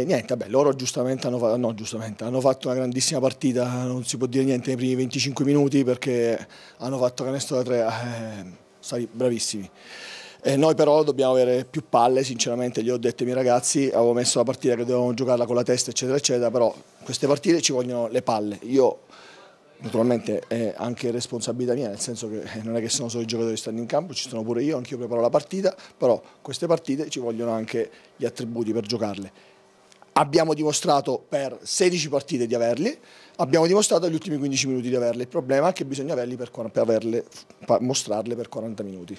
E niente, vabbè, loro giustamente hanno, no, giustamente hanno, fatto una grandissima partita, non si può dire niente nei primi 25 minuti perché hanno fatto canestro da tre, eh, stati bravissimi. E noi però dobbiamo avere più palle, sinceramente gli ho detto ai miei ragazzi, avevo messo la partita che dovevamo giocarla con la testa eccetera eccetera, però queste partite ci vogliono le palle. Io naturalmente è anche responsabilità mia, nel senso che eh, non è che sono solo i giocatori che stanno in campo, ci sono pure io, anch'io preparo la partita, però queste partite ci vogliono anche gli attributi per giocarle abbiamo dimostrato per 16 partite di averli, abbiamo dimostrato negli ultimi 15 minuti di averli, il problema è che bisogna averli per, per averle, mostrarle per 40 minuti.